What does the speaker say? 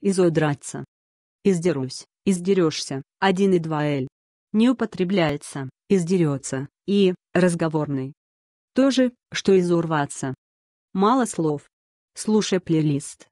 изодраться. Издерусь, издерешься, 1 и 2 л. Не употребляется, издерется, и, разговорный. То же, что изурваться. Мало слов. Слушай плейлист.